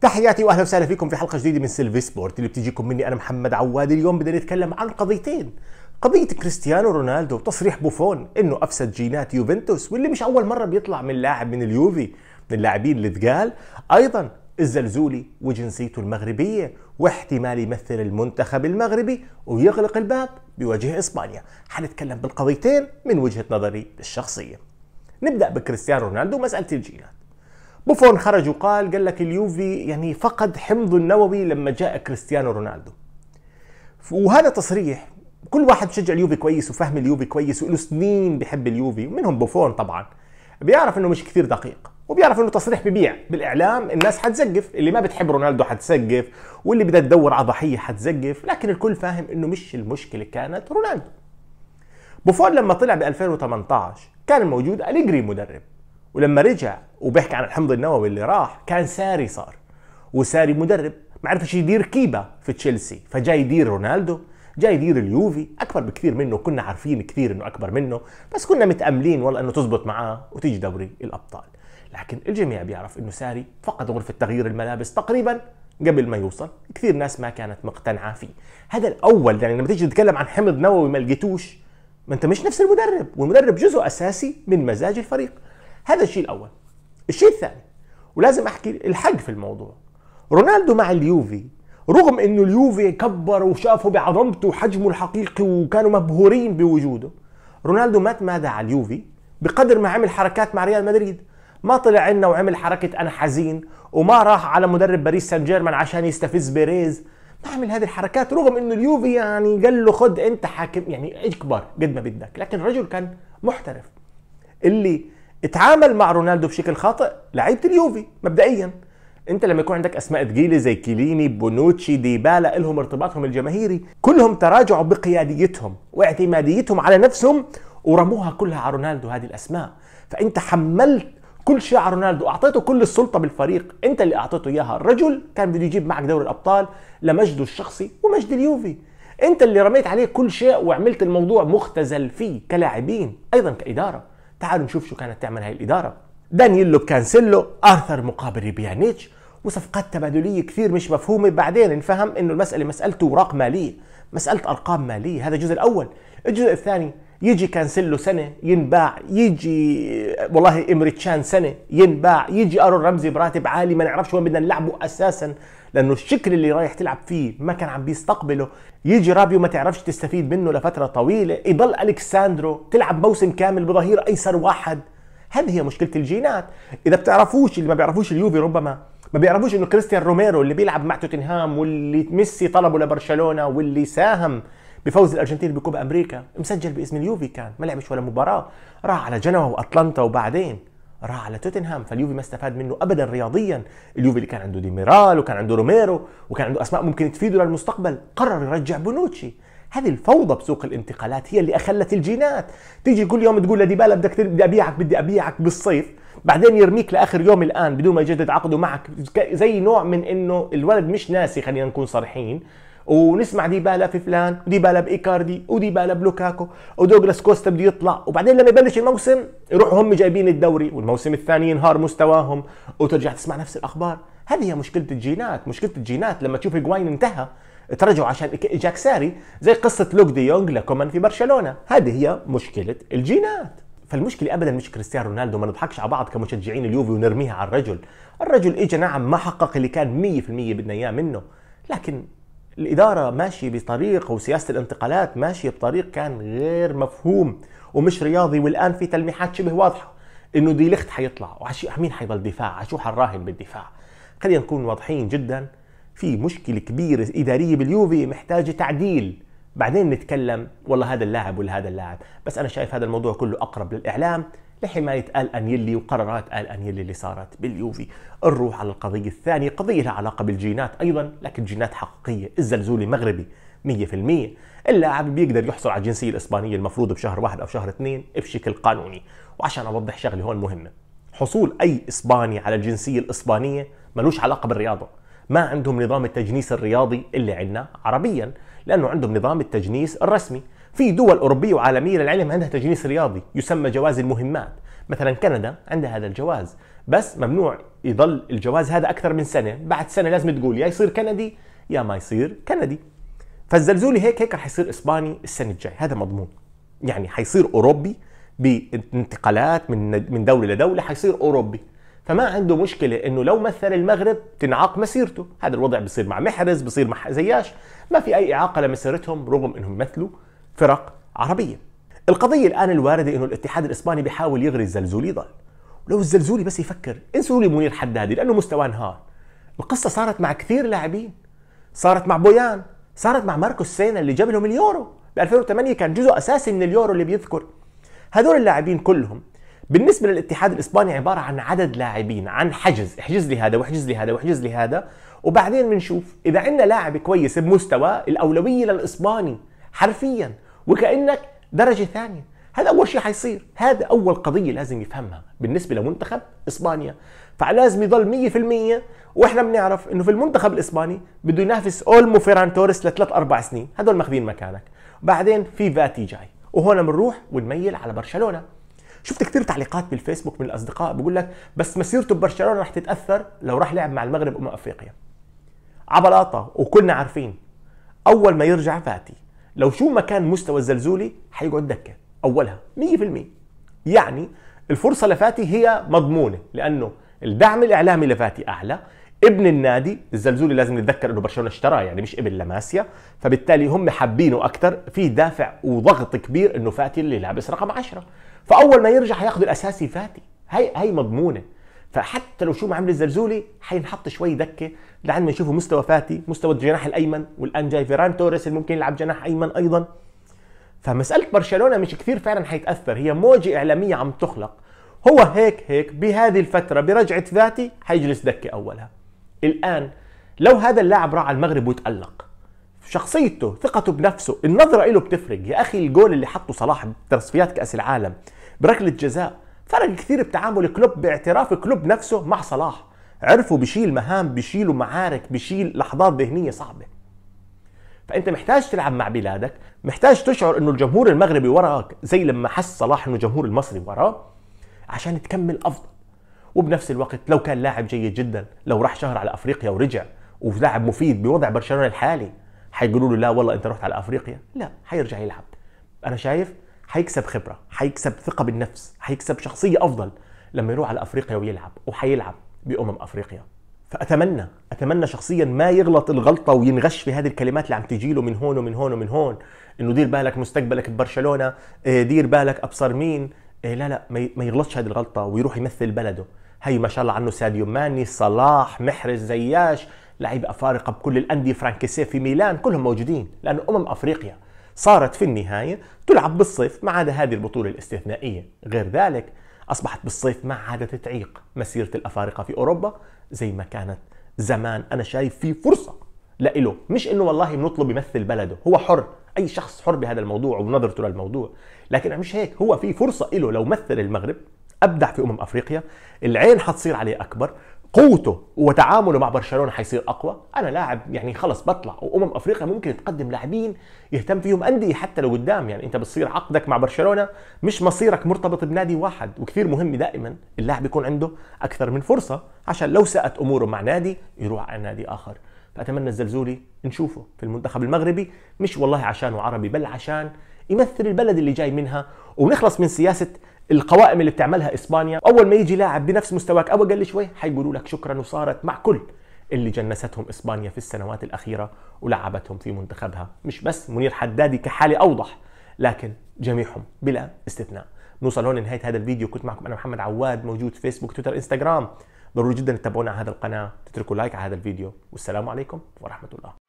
تحياتي واهلا وسهلا فيكم في حلقه جديده من سيلفي سبورت اللي بتجيكم مني انا محمد عواد اليوم بدنا نتكلم عن قضيتين قضية كريستيانو رونالدو وتصريح بوفون انه افسد جينات يوفنتوس واللي مش اول مرة بيطلع من لاعب من اليوفي من اللاعبين اللي تقال ايضا الزلزولي وجنسيته المغربية واحتمال يمثل المنتخب المغربي ويغلق الباب بوجه اسبانيا حنتكلم بالقضيتين من وجهة نظري الشخصية نبدأ بكريستيانو رونالدو ومسألة الجينات بوفون خرج وقال قال لك اليوفي يعني فقد حمضه النووي لما جاء كريستيانو رونالدو وهذا تصريح كل واحد شجع اليوفي كويس وفهم اليوفي كويس وله سنين بحب اليوفي ومنهم بوفون طبعا بيعرف انه مش كثير دقيق وبيعرف انه تصريح ببيع بالاعلام الناس حتزقف اللي ما بتحب رونالدو حتزقف واللي بدها تدور على ضحيه حتزقف لكن الكل فاهم انه مش المشكله كانت رونالدو بوفون لما طلع ب 2018 كان موجود أليجري مدرب ولما رجع وبيحكي عن الحمض النووي اللي راح كان ساري صار وساري مدرب ما عرفش يدير كيبا في تشيلسي فجاي يدير رونالدو جاي يدير اليوفي اكبر بكثير منه كنا عارفين كثير انه اكبر منه بس كنا متاملين والله انه تزبط معاه وتيجي دوري الابطال لكن الجميع بيعرف انه ساري فقد غرفه تغيير الملابس تقريبا قبل ما يوصل كثير ناس ما كانت مقتنعه فيه هذا الاول يعني لما تيجي تتكلم عن حمض نووي ما لقيتوش ما انت مش نفس المدرب والمدرب جزء اساسي من مزاج الفريق هذا الشيء الاول الشيء الثاني ولازم احكي الحق في الموضوع رونالدو مع اليوفي رغم انه اليوفي كبر وشافه بعظمته وحجمه الحقيقي وكانوا مبهورين بوجوده رونالدو ما تمادى على اليوفي بقدر ما عمل حركات مع ريال مدريد ما طلع لنا وعمل حركة أنا حزين وما راح على مدرب باريس سان جيرمان عشان يستفز بيريز ما عمل هذه الحركات رغم انه اليوفي يعني قال له خد انت حاكم يعني اكبر قد ما بدك لكن الرجل كان محترف اللي اتعامل مع رونالدو بشكل خاطئ لعيبه اليوفي مبدئيا انت لما يكون عندك اسماء ثقيله زي كيليني بونوتشي ديبالا الهم ارتباطهم الجماهيري كلهم تراجعوا بقياديتهم واعتماديتهم على نفسهم ورموها كلها على رونالدو هذه الاسماء فانت حملت كل شيء على رونالدو اعطيته كل السلطه بالفريق انت اللي اعطيته اياها الرجل كان بده يجيب معك دوري الابطال لمجده الشخصي ومجد اليوفي انت اللي رميت عليه كل شيء وعملت الموضوع مختزل فيه كلاعبين ايضا كاداره تعالوا نشوف شو كانت تعمل هاي الإدارة دانييلو كانسيلو آرثر مقابل ريبيانيتش وصفقات تبادلية كثير مش مفهومة بعدين انفهم انه المسألة مسألة اوراق مالية مسألة ارقام مالية هذا الجزء الاول الجزء الثاني يجي كانسيلو سنه ينباع يجي والله امريتشان سنه ينباع يجي ارون رمزي براتب عالي ما نعرفش وين بدنا نلعبه اساسا لانه الشكل اللي رايح تلعب فيه ما كان عم بيستقبله يجي رابيو ما تعرفش تستفيد منه لفتره طويله يضل الكساندرو تلعب موسم كامل بظهير ايسر واحد هذه هي مشكله الجينات اذا بتعرفوش اللي ما بيعرفوش اليوفي ربما ما بيعرفوش انه كريستيان روميرو اللي بيلعب مع توتنهام واللي ميسي طلبه لبرشلونه واللي ساهم بفوز الارجنتين بكوبا امريكا مسجل باسم اليوفي كان ما لعبش ولا مباراه راح على جنوا واتلانتا وبعدين راح على توتنهام فاليوفي ما استفاد منه ابدا رياضيا اليوفي اللي كان عنده ديميرال وكان عنده روميرو وكان عنده اسماء ممكن تفيده للمستقبل قرر يرجع بونوتشي هذه الفوضى بسوق الانتقالات هي اللي اخلت الجينات تيجي كل يوم تقول لديبالا بدك بدي ابيعك بدي ابيعك بالصيف بعدين يرميك لاخر يوم الان بدون ما يجدد عقده معك زي نوع من انه الولد مش ناسي خلينا نكون صريحين ونسمع ديبالا في فلان وديبالا بايكاردي وديبالا بلوكاكو ودوغلاس كوستا بده يطلع وبعدين لما يبلش الموسم يروحوا هم جايبين الدوري والموسم الثاني ينهار مستواهم وترجع تسمع نفس الاخبار هذه هي مشكله الجينات مشكله الجينات لما تشوف جواين انتهى ترجعوا عشان جاك ساري زي قصه لوك دي يونغ لكومان في برشلونه هذه هي مشكله الجينات فالمشكله ابدا مش كريستيانو رونالدو ما نضحكش على بعض كمشجعين اليوفي ونرميها على الرجل الرجل اجى نعم ما حقق اللي كان 100% بدنا اياه منه لكن الاداره ماشيه بطريق وسياسه الانتقالات ماشيه بطريق كان غير مفهوم ومش رياضي والان في تلميحات شبه واضحه انه دي لخت حيطلع وعشي مين حيضل دفاع عشو حنراهن بالدفاع خلينا نكون واضحين جدا في مشكله كبيره اداريه باليوفي محتاجه تعديل بعدين نتكلم والله هذا اللاعب ولا هذا اللاعب بس انا شايف هذا الموضوع كله اقرب للاعلام لحماية آل أنيلي وقرارات آل أنيلي اللي صارت باليوفي نروح على القضية الثانية قضية لها علاقة بالجينات أيضا لكن جينات حقيقية الزلزولي مغربي 100% اللاعب بيقدر يحصل على الجنسية الإسبانية المفروض بشهر واحد أو شهر اثنين بشكل قانوني وعشان أوضح شغلة هون مهمة حصول أي إسباني على الجنسية الإسبانية ملوش علاقة بالرياضة ما عندهم نظام التجنيس الرياضي اللي عندنا عربيا لأنه عندهم نظام التجنيس الرسمي في دول أوروبية وعالمية للعلم عندها تجنيس رياضي يسمى جواز المهمات مثلا كندا عندها هذا الجواز بس ممنوع يضل الجواز هذا أكثر من سنة بعد سنة لازم تقول يا يصير كندي يا ما يصير كندي فالزلزولي هيك هيك رح يصير إسباني السنة الجاي هذا مضمون يعني حيصير أوروبي بانتقالات من من دولة لدولة حيصير أوروبي فما عنده مشكلة انه لو مثل المغرب تنعاق مسيرته، هذا الوضع بصير مع محرز، بصير مع زياش، ما في أي إعاقة لمسيرتهم رغم انهم مثلوا فرق عربية القضية الآن الواردة أنه الاتحاد الإسباني بيحاول يغري الزلزولي ضل ولو الزلزولي بس يفكر انسوا لي منير حدادي لأنه مستواه انهار القصة صارت مع كثير لاعبين صارت مع بويان صارت مع ماركوس سينا اللي جاب لهم اليورو ب 2008 كان جزء أساسي من اليورو اللي بيذكر هذول اللاعبين كلهم بالنسبة للاتحاد الإسباني عبارة عن عدد لاعبين عن حجز احجز لي هذا واحجز لي هذا واحجز لي هذا وبعدين بنشوف إذا عندنا لاعب كويس بمستوى الأولوية للإسباني حرفياً وكانك درجه ثانيه هذا اول شيء حيصير هذا اول قضيه لازم يفهمها بالنسبه لمنتخب اسبانيا فلازم يضل 100% واحنا بنعرف انه في المنتخب الاسباني بده ينافس اولمو فيران توريس لثلاث اربع سنين هدول ماخذين مكانك بعدين في فاتي جاي وهون بنروح ونميل على برشلونه شفت كثير تعليقات بالفيسبوك من الاصدقاء بقول لك بس مسيرته ببرشلونه رح تتاثر لو راح لعب مع المغرب امم افريقيا عبلاطه وكلنا عارفين اول ما يرجع فاتي لو شو ما كان مستوى الزلزولي هيقعد دكه اولها 100% يعني الفرصه لفاتي هي مضمونه لانه الدعم الاعلامي لفاتي اعلى ابن النادي الزلزولي لازم نتذكر انه برشلونه اشتراه يعني مش ابن لاماسيا فبالتالي هم حابينه اكثر في دافع وضغط كبير انه فاتي اللي لابس رقم 10 فاول ما يرجع هياخذ الاساسي فاتي هي هي مضمونه فحتى لو شو ما عمل الزلزولي حينحط شوي دكه لعند ما يشوفوا مستوى فاتي مستوى الجناح الايمن والان جاي فيران توريس اللي ممكن يلعب جناح ايمن ايضا فمساله برشلونه مش كثير فعلا حيتاثر هي موجه اعلاميه عم تخلق هو هيك هيك بهذه الفتره برجعه فاتي حيجلس دكه اولها الان لو هذا اللاعب راح على المغرب وتالق شخصيته ثقته بنفسه النظره له بتفرق يا اخي الجول اللي حطه صلاح بتصفيات كاس العالم بركله جزاء فرق كثير بتعامل كلوب باعتراف كلوب نفسه مع صلاح عرفوا بشيل مهام بشيلوا معارك بشيل لحظات ذهنيه صعبه فانت محتاج تلعب مع بلادك محتاج تشعر انه الجمهور المغربي وراك زي لما حس صلاح انه الجمهور المصري وراه عشان تكمل افضل وبنفس الوقت لو كان لاعب جيد جدا لو راح شهر على افريقيا ورجع ولاعب مفيد بوضع برشلونه الحالي حيقولوا له لا والله انت رحت على افريقيا لا حيرجع يلعب انا شايف هيكسب خبره هيكسب ثقه بالنفس هيكسب شخصيه افضل لما يروح على افريقيا ويلعب وهيلعب بامم افريقيا فاتمنى اتمنى شخصيا ما يغلط الغلطه وينغش في هذه الكلمات اللي عم تجي له من هون ومن هون ومن هون انه دير بالك مستقبلك ببرشلونه آه، دير بالك ابصر مين آه، لا لا ما يغلطش هذه الغلطه ويروح يمثل بلده هي ما شاء الله عنه ساديو ماني صلاح محرز زياش لعيبه افارقه بكل الانديه فرانكيسيه في ميلان كلهم موجودين لانه امم افريقيا صارت في النهاية تلعب بالصيف ما عدا هذه البطولة الاستثنائية غير ذلك أصبحت بالصيف ما عادت تعيق مسيرة الأفارقة في أوروبا زي ما كانت زمان أنا شايف في فرصة لإله مش إنه والله بنطلب يمثل بلده هو حر أي شخص حر بهذا الموضوع ونظرته للموضوع لكن مش هيك هو في فرصة إله لو مثل المغرب أبدع في أمم أفريقيا العين حتصير عليه أكبر قوته وتعامله مع برشلونه حيصير اقوى انا لاعب يعني خلص بطلع وامم افريقيا ممكن تقدم لاعبين يهتم فيهم انديه حتى لو قدام يعني انت بتصير عقدك مع برشلونه مش مصيرك مرتبط بنادي واحد وكثير مهم دائما اللاعب يكون عنده اكثر من فرصه عشان لو ساءت اموره مع نادي يروح على نادي اخر فاتمنى الزلزولي نشوفه في المنتخب المغربي مش والله عشانه عربي بل عشان يمثل البلد اللي جاي منها ونخلص من سياسه القوائم اللي بتعملها اسبانيا اول ما يجي لاعب بنفس مستواك او اقل شوي حيقولوا لك شكرا وصارت مع كل اللي جنستهم اسبانيا في السنوات الاخيره ولعبتهم في منتخبها مش بس منير حدادي كحاله اوضح لكن جميعهم بلا استثناء نوصل هون لنهايه هذا الفيديو كنت معكم انا محمد عواد موجود فيسبوك تويتر انستغرام ضروري جدا تتابعونا على هذا القناه تتركوا لايك على هذا الفيديو والسلام عليكم ورحمه الله